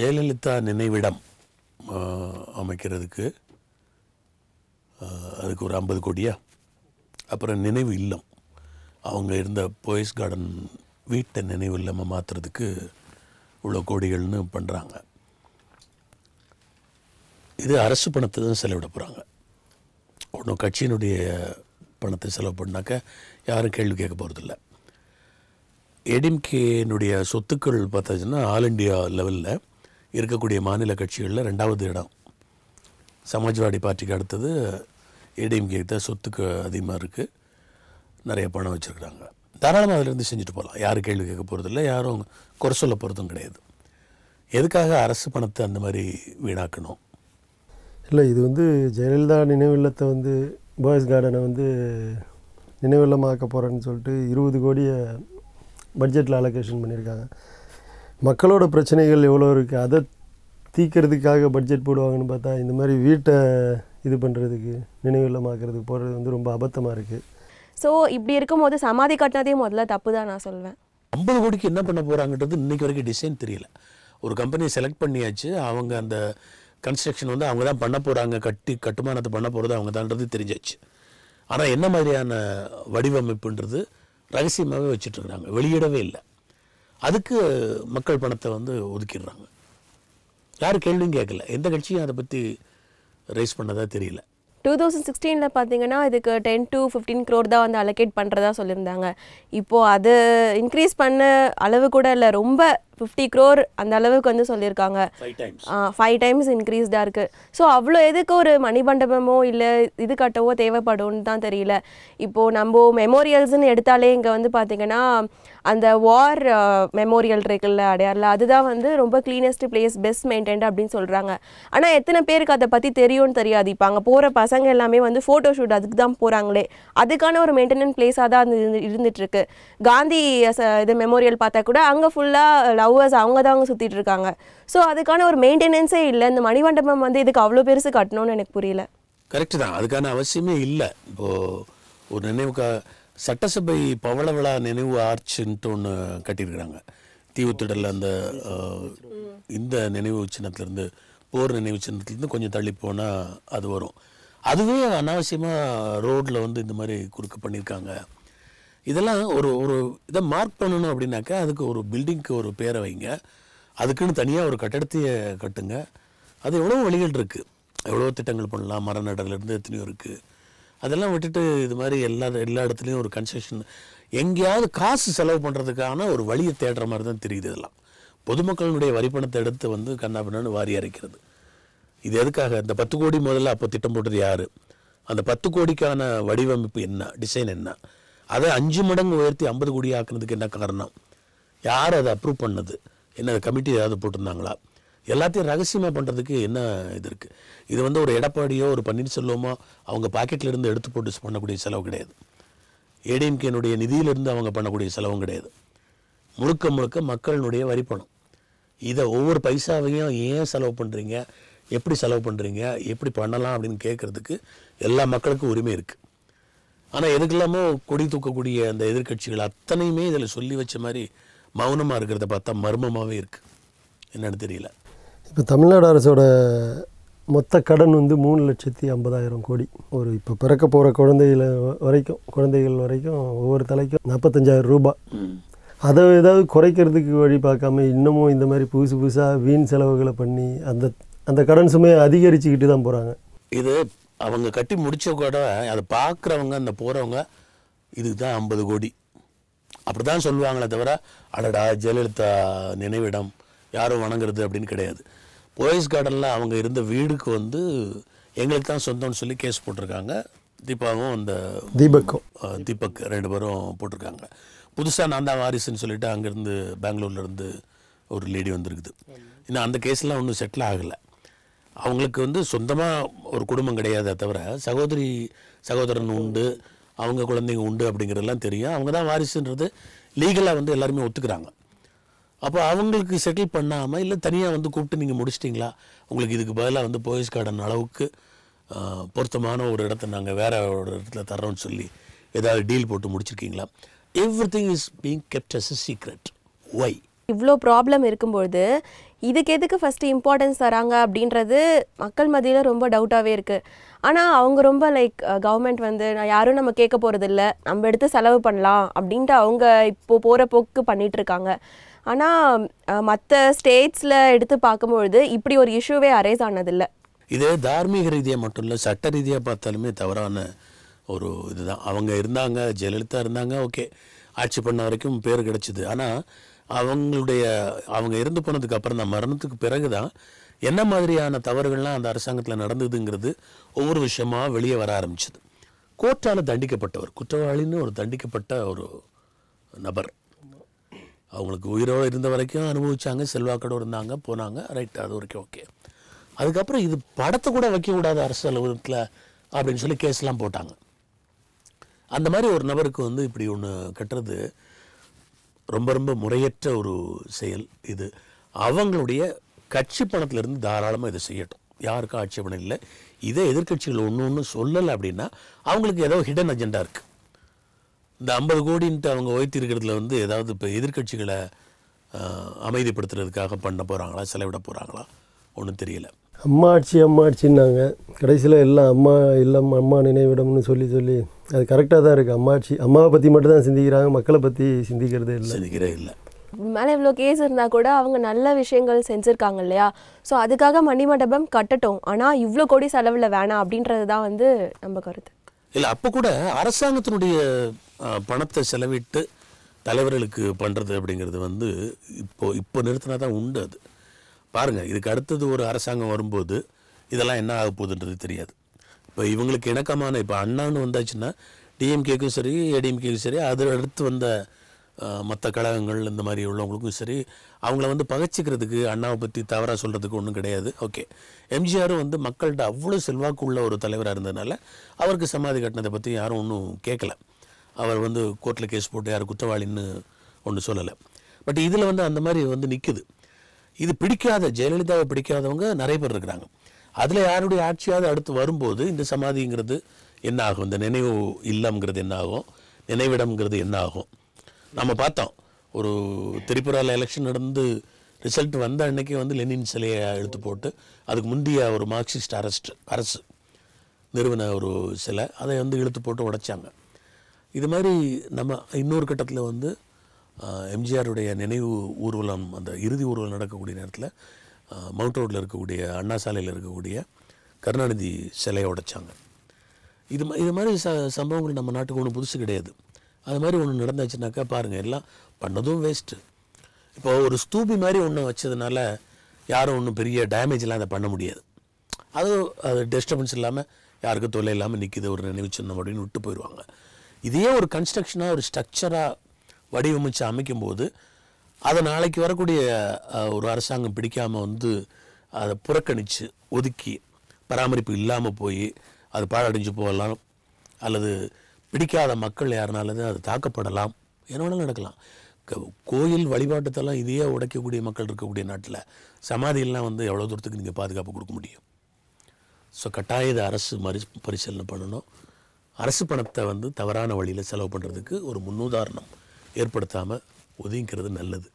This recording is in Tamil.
ஜெயலலிதா நினைவிடம் அமைக்கிறதுக்கு அதுக்கு ஒரு ஐம்பது கோடியா அப்புறம் நினைவு இல்லம் அவங்க இருந்த போயஸ் கார்டன் வீட்டை நினைவு இல்லாமல் மாற்றுறதுக்கு இவ்வளோ கோடிகள்னு பண்ணுறாங்க இது அரசு பணத்தை தான் செலவிட போகிறாங்க ஒன்றும் கட்சியினுடைய பணத்தை செலவு பண்ணாக்க யாரும் கேள்வி கேட்க போகிறதில்ல எடிம்கேனுடைய சொத்துக்கள் பார்த்தாச்சுன்னா ஆல் இண்டியா லெவலில் இருக்கக்கூடிய மாநில கட்சிகளில் ரெண்டாவது இடம் சமாஜ்வாடி பார்ட்டிக்கு அடுத்தது ஏடிஎம்கே தான் சொத்துக்கு அதிகமாக இருக்குது நிறைய பணம் வச்சுருக்குறாங்க தாராளமாக அதிலிருந்து செஞ்சுட்டு போகலாம் யாரும் கேள்வி கேட்க போகிறதில்ல யாரும் குறை சொல்ல போகிறதும் கிடையாது எதுக்காக அரசு பணத்தை அந்த மாதிரி வீணாக்கணும் இல்லை இது வந்து ஜெயலலிதா நினைவில்லத்தை வந்து பாய்ஸ் கார்டனை வந்து நினைவில்லமாக்க போகிறேன்னு சொல்லிட்டு இருபது கோடியை பட்ஜெட்டில் அலோகேஷன் பண்ணியிருக்காங்க மக்களோட பிரச்சனைகள் எவ்வளோ இருக்குது அதை தீக்கிறதுக்காக பட்ஜெட் போடுவாங்கன்னு பார்த்தா இந்த மாதிரி வீட்டை இது பண்ணுறதுக்கு நினைவில்லமாக்கிறதுக்கு போடுறது வந்து ரொம்ப அபத்தமாக இருக்குது ஸோ இப்படி இருக்கும்போது சமாதி கட்டினதே முதல்ல தப்பு தான் நான் சொல்வேன் ஐம்பது கோடிக்கு என்ன பண்ண போகிறாங்கன்றது இன்றைக்கி வரைக்கும் டிசைன் தெரியல ஒரு கம்பெனியை செலக்ட் பண்ணியாச்சு அவங்க அந்த கன்ஸ்ட்ரக்ஷன் வந்து அவங்க தான் பண்ண போகிறாங்க கட்டி கட்டுமானத்தை பண்ண போகிறது அவங்க தான்றது தெரிஞ்சாச்சு ஆனால் என்ன மாதிரியான வடிவமைப்புன்றது ரகசியமாகவே வச்சுட்ருக்குறாங்க வெளியிடவே இல்லை அதுக்கு மக்கள் பணத்தை வந்து ஒதுக்கிடுறாங்க யாரும் கேள்வியும் கேட்கல எந்த கட்சியும் அதை பற்றி ரைஸ் பண்ணதா தெரியல டூ தௌசண்ட் சிக்ஸ்டீனில் பார்த்தீங்கன்னா இதுக்கு டென் டு ஃபிஃப்டீன் க்ரோர் தான் வந்து அலோகேட் பண்ணுறதா சொல்லியிருந்தாங்க இப்போது அது இன்க்ரீஸ் பண்ண அளவு கூட இல்லை ரொம்ப ஃபிஃப்டி க்ரோர் அந்த அளவுக்கு வந்து சொல்லியிருக்காங்க ஃபைவ் டைம்ஸ் இன்க்ரீஸ்டாக இருக்குது ஸோ அவ்வளோ எதுக்கு ஒரு மணி மண்டபமோ இல்லை இது கட்டவோ தேவைப்படும்னு தான் தெரியல இப்போது நம்ம மெமோரியல்ஸ்னு எடுத்தாலே இங்கே வந்து பார்த்திங்கன்னா அந்த வார் மெமோரியல் இருக்குல்ல அடையாரில் அதுதான் வந்து ரொம்ப க்ளீனஸ்ட் பிளேஸ் பெஸ்ட் மெயின்டைன்டு அப்படின்னு சொல்கிறாங்க ஆனால் எத்தனை பேருக்கு அதை பற்றி தெரியும்னு தெரியாது இப்போ அங்கே போகிற பசங்க எல்லாமே வந்து ஃபோட்டோ ஷூட் அதுக்கு தான் போகிறாங்களே அதுக்கான ஒரு மெயின்டெனன்ஸ் பிளேஸாக தான் அது இருந்துகிட்ருக்கு காந்தி இது மெமோரியல் பார்த்தா கூட அங்கே ஃபுல்லாக லவ் ஹவர்ஸ் அவங்க தான் சுற்றிட்டு இருக்காங்க ஸோ அதுக்கான ஒரு மெயின்டெனன்ஸே இல்லை இந்த மணிமண்டபம் வந்து இதுக்கு அவ்வளோ பெருசு கட்டணும்னு எனக்கு புரியல கரெக்டு தான் அதுக்கான அவசியமே இல்லை இப்போது ஒரு நினைவுக்கா சட்டசபை பவளவிழா நினைவு ஆர்ச்சுன்ட்டு ஒன்று கட்டியிருக்கிறாங்க தீவுத்திடலில் அந்த இந்த நினைவு சின்னத்துலேருந்து போர் நினைவு சின்னத்துலேருந்து கொஞ்சம் தள்ளி போனால் அது வரும் அதுவே அனாவசியமாக ரோட்டில் வந்து இந்த மாதிரி குறுக்கு பண்ணியிருக்காங்க இதெல்லாம் ஒரு ஒரு இதை மார்க் பண்ணணும் அப்படின்னாக்கா அதுக்கு ஒரு பில்டிங்க்கு ஒரு பேரை வைங்க அதுக்குன்னு தனியாக ஒரு கட்டடத்தையே கட்டுங்க அது எவ்வளோ வழிகள் இருக்குது எவ்வளோ திட்டங்கள் பண்ணலாம் மர நடலேருந்து எத்தனையோ இருக்குது அதெல்லாம் விட்டுட்டு இது மாதிரி எல்லா எல்லா இடத்துலையும் ஒரு கன்செஷன் எங்கேயாவது காசு செலவு பண்ணுறதுக்கான ஒரு வழியை தேடுற மாதிரி தான் தெரியுது இதெல்லாம் பொதுமக்களுடைய வரிப்பணத்தை எடுத்து வந்து கண்ணாபின்னு வாரி அரைக்கிறது இது எதுக்காக இந்த பத்து கோடி முதல்ல அப்போ திட்டம் போட்டது யார் அந்த பத்து கோடிக்கான வடிவமைப்பு என்ன டிசைன் என்ன அதை அஞ்சு மடங்கு உயர்த்தி ஐம்பது கோடி ஆக்குனதுக்கு என்ன காரணம் யார் அதை அப்ரூவ் பண்ணது என்ன கமிட்டி ஏதாவது போட்டிருந்தாங்களா எல்லாத்தையும் ரகசியமாக பண்ணுறதுக்கு என்ன இது இருக்குது இது வந்து ஒரு எடப்பாடியோ ஒரு பன்னீர்செல்வமோ அவங்க பாக்கெட்லேருந்து எடுத்து போட்டு பண்ணக்கூடிய செலவு கிடையாது ஏடிஎம்கேனுடைய நிதியிலிருந்து அவங்க பண்ணக்கூடிய செலவும் கிடையாது முழுக்க முழுக்க மக்களினுடைய வரி பணம் இதை ஒவ்வொரு பைசாவையும் ஏன் செலவு பண்ணுறீங்க எப்படி செலவு பண்ணுறீங்க எப்படி பண்ணலாம் அப்படின்னு கேட்குறதுக்கு எல்லா மக்களுக்கும் உரிமை இருக்குது ஆனால் எதுக்கெல்லாமோ கொடி தூக்கக்கூடிய அந்த எதிர்கட்சிகள் அத்தனையுமே இதில் சொல்லி வச்ச மாதிரி மௌனமாக இருக்கிறத பார்த்தா மர்மமாகவே இருக்குது என்னென்னு தெரியல இப்போ தமிழ்நாடு அரசோட மொத்த கடன் வந்து மூணு லட்சத்தி ஐம்பதாயிரம் கோடி ஒரு இப்போ பிறக்க போகிற குழந்தைகள் வரைக்கும் குழந்தைகள் வரைக்கும் ஒவ்வொரு தலைக்கும் நாற்பத்தஞ்சாயிரம் ரூபாய் அதை ஏதாவது குறைக்கிறதுக்கு வழி பார்க்காம இன்னமும் இந்த மாதிரி புதுசு புதுசாக வீண் செலவுகளை பண்ணி அந்த அந்த கடன் சுமையை அதிகரிச்சுக்கிட்டு தான் போகிறாங்க இது அவங்க கட்டி முடித்த கூட அதை பார்க்குறவங்க அந்த போகிறவங்க இதுக்கு தான் ஐம்பது கோடி அப்படி தான் சொல்லுவாங்களே தவிர அடடா ஜெயலலிதா நினைவிடம் யாரும் வணங்குறது அப்படின்னு கிடையாது போயஸ் கார்டனில் அவங்க இருந்த வீடுக்கு வந்து எங்களுக்கு தான் சொந்தம்னு சொல்லி கேஸ் போட்டிருக்காங்க தீபாவும் அந்த தீபக்கும் தீபக் ரெண்டு பேரும் போட்டிருக்காங்க புதுசாக நான் தான் வாரிசுன்னு சொல்லிட்டு அங்கேருந்து பெங்களூர்லேருந்து ஒரு லேடி வந்திருக்குது இன்னும் அந்த கேஸ்லாம் ஒன்றும் செட்டில் ஆகலை அவங்களுக்கு வந்து சொந்தமாக ஒரு குடும்பம் கிடையாதே தவிர சகோதரி சகோதரன் உண்டு அவங்க குழந்தைங்க உண்டு அப்படிங்கிறதெல்லாம் தெரியும் அவங்க தான் வாரிசுன்றது லீகலாக வந்து எல்லாருமே ஒத்துக்கிறாங்க அப்போ அவங்களுக்கு செட்டில் பண்ணாமல் இல்லை தனியாக வந்து கூப்பிட்டு நீங்கள் முடிச்சிட்டிங்களா உங்களுக்கு இதுக்கு பதிலாக வந்து போயஸ் கார்டன் அளவுக்கு பொருத்தமான ஒரு இடத்த நாங்கள் வேறு ஒரு இடத்துல தர்றோம்னு சொல்லி ஏதாவது டீல் போட்டு முடிச்சிருக்கீங்களா everything is being kept as a secret why இவ்வளோ ப்ராப்ளம் இருக்கும்பொழுது இதுக்கு எதுக்கு ஃபஸ்ட்டு இம்பார்ட்டன்ஸ் தராங்க அப்படின்றது மக்கள் மத்தியில் ரொம்ப டவுட்டாகவே இருக்குது ஆனால் அவங்க ரொம்ப லைக் கவர்மெண்ட் வந்து நான் யாரும் நம்ம கேட்க போகிறதில்ல நம்ம எடுத்து செலவு பண்ணலாம் அப்படின்ட்டு அவங்க இப்போது போகிற போக்கு பண்ணிகிட்ருக்காங்க ஆனால் மற்ற ஸ்டேட்ஸில் எடுத்து பார்க்கும்பொழுது இப்படி ஒரு இஷ்யூவே அரேஸ் ஆனதில்லை இதே தார்மீக ரீதியாக மட்டும் இல்லை சட்ட ரீதியாக பார்த்தாலுமே தவறான ஒரு இதுதான் அவங்க இருந்தாங்க ஜெயலலிதா இருந்தாங்க ஓகே ஆட்சி பண்ண வரைக்கும் பேர் கிடச்சிது ஆனால் அவங்களுடைய அவங்க இருந்து போனதுக்கு அப்புறம் தான் மரணத்துக்கு பிறகு தான் என்ன மாதிரியான தவறுகள்லாம் அந்த அரசாங்கத்தில் நடந்ததுங்கிறது ஒவ்வொரு விஷயமாக வெளியே வர ஆரம்பிச்சது கோர்ட்டால் தண்டிக்கப்பட்டவர் குற்றவாளின்னு ஒரு தண்டிக்கப்பட்ட ஒரு நபர் அவங்களுக்கு உயிரோடு இருந்த வரைக்கும் அனுபவித்தாங்க செல்வாக்கோடு இருந்தாங்க போனாங்க ரைட் அது வரைக்கும் ஓகே அதுக்கப்புறம் இது படத்தை கூட வைக்கக்கூடாது அரசு அலுவலகத்தில் அப்படின்னு சொல்லி கேஸ்லாம் போட்டாங்க அந்த மாதிரி ஒரு நபருக்கு வந்து இப்படி ஒன்று கட்டுறது ரொம்ப ரொம்ப முறையற்ற ஒரு செயல் இது அவங்களுடைய கட்சி பணத்திலிருந்து தாராளமாக இதை செய்யட்டும் யாருக்கும் ஆட்சேபணம் இல்லை இதே எதிர்கட்சிகள் ஒன்று ஒன்று சொல்லலை அப்படின்னா அவங்களுக்கு ஏதோ ஹிடன் அஜெண்டா இருக்குது இந்த ஐம்பது கோடின்ட்டு அவங்க உயர்த்திருக்கிறதுல வந்து ஏதாவது இப்போ எதிர்கட்சிகளை அமைதிப்படுத்துறதுக்காக பண்ண போகிறாங்களா செலவிட போகிறாங்களா ஒன்றும் தெரியல அம்மா ஆட்சி அம்மா ஆட்சின்னாங்க கடைசியில் எல்லாம் அம்மா எல்லாம் அம்மா நினைவிடம்னு சொல்லி சொல்லி அது கரெக்டாக தான் இருக்குது அம்மாச்சி அம்மாவை பற்றி மட்டும் தான் சிந்திக்கிறாங்க மக்களை பற்றி சிந்திக்கிறதே இல்லை சிந்திக்கிறே இல்லை மேலே இவ்வளோ கேஸ் இருந்தால் கூட அவங்க நல்ல விஷயங்கள் செஞ்சுருக்காங்க இல்லையா ஸோ அதுக்காக மணிமண்டபம் கட்டட்டும் ஆனால் இவ்வளோ கோடி செலவில் வேணாம் அப்படின்றது தான் வந்து நம்ம கருத்து இல்லை அப்போ கூட அரசாங்கத்தினுடைய பணத்தை செலவிட்டு தலைவர்களுக்கு பண்ணுறது அப்படிங்கிறது வந்து இப்போது இப்போ நிறுத்தினா தான் உண்டு அது பாருங்கள் இதுக்கு அடுத்தது ஒரு அரசாங்கம் வரும்போது இதெல்லாம் என்ன ஆக போகுதுன்றது தெரியாது இப்போ இவங்களுக்கு இணக்கமான இப்போ அண்ணான்னு வந்தாச்சுன்னா டிஎம்கேக்கும் சரி ஏடிஎம்கேக்கும் சரி அதில் அடுத்து வந்த மற்ற கழகங்கள் இந்த மாதிரி உள்ளவங்களுக்கும் சரி அவங்கள வந்து பகச்சிக்கிறதுக்கு அண்ணாவை பற்றி தவறாக சொல்கிறதுக்கு ஒன்றும் கிடையாது ஓகே எம்ஜிஆரும் வந்து மக்கள்கிட்ட அவ்வளோ செல்வாக்கு உள்ள ஒரு தலைவராக இருந்ததுனால அவருக்கு சமாதி கட்டினதை பற்றி யாரும் ஒன்றும் கேட்கல அவர் வந்து கோர்ட்டில் கேஸ் போட்டு யார் குற்றவாளின்னு ஒன்று சொல்லலை பட் இதில் வந்து அந்த மாதிரி வந்து நிற்குது இது பிடிக்காத ஜெயலலிதாவை பிடிக்காதவங்க நிறைய பேர் இருக்கிறாங்க அதில் யாருடைய ஆட்சியாவது அடுத்து வரும்போது இந்த சமாதிங்கிறது என்ன ஆகும் இந்த நினைவு இல்லம்ங்கிறது என்ன ஆகும் நினைவிடம்ங்கிறது என்ன ஆகும் நம்ம பார்த்தோம் ஒரு திரிபுரால எலெக்ஷன் நடந்து ரிசல்ட் வந்த அன்னைக்கு வந்து லெனின் சிலையை எடுத்து போட்டு அதுக்கு முந்தைய ஒரு மார்க்சிஸ்ட் அரஸ்ட் அரசு நிறுவன ஒரு சிலை அதை வந்து இழுத்து போட்டு உடைச்சாங்க இது மாதிரி நம்ம இன்னொரு கட்டத்தில் வந்து எம்ஜிஆருடைய நினைவு ஊர்வலம் அந்த இறுதி ஊர்வலம் நடக்கக்கூடிய நேரத்தில் மவுண்ட் ரோட்டில் இருக்கக்கூடிய அண்ணா சாலையில் இருக்கக்கூடிய கருணாநிதி சிலையை உடைச்சாங்க இது இது மாதிரி ச சம்பவங்கள் நம்ம நாட்டுக்கு ஒன்றும் புதுசு கிடையாது அது மாதிரி ஒன்று நடந்துச்சுனாக்கா பாருங்கள் எல்லாம் பண்ணதும் வேஸ்ட்டு இப்போ ஒரு ஸ்தூபி மாதிரி ஒன்று வச்சதுனால யாரும் ஒன்றும் பெரிய டேமேஜ்லாம் அதை பண்ண முடியாது அது அது டிஸ்டர்பன்ஸ் இல்லாமல் யாருக்கும் தொல்லை இல்லாமல் நிற்கிது ஒரு நினைவு சின்னம் அப்படின்னு விட்டு போயிடுவாங்க இதையே ஒரு கன்ஸ்ட்ரக்ஷனாக ஒரு ஸ்ட்ரக்சராக வடிவமைச்சு அமைக்கும்போது அதை நாளைக்கு வரக்கூடிய ஒரு அரசாங்கம் பிடிக்காமல் வந்து அதை புறக்கணித்து ஒதுக்கி பராமரிப்பு இல்லாமல் போய் அது பாழடைஞ்சு போகலாம் அல்லது பிடிக்காத மக்கள் யாருனாலும் அது தாக்கப்படலாம் என்ன வேணாலும் நடக்கலாம் கோயில் வழிபாட்டுத்தெல்லாம் இதையே உடைக்கக்கூடிய மக்கள் இருக்கக்கூடிய நாட்டில் சமாதியெல்லாம் வந்து எவ்வளோ தூரத்துக்கு நீங்கள் பாதுகாப்பு கொடுக்க முடியும் ஸோ கட்டாயத அரசு மறு பரிசீலனை பண்ணணும் அரசு பணத்தை வந்து தவறான வழியில் செலவு பண்ணுறதுக்கு ஒரு முன்னுதாரணம் ஏற்படுத்தாமல் ஒதுங்கிறது நல்லது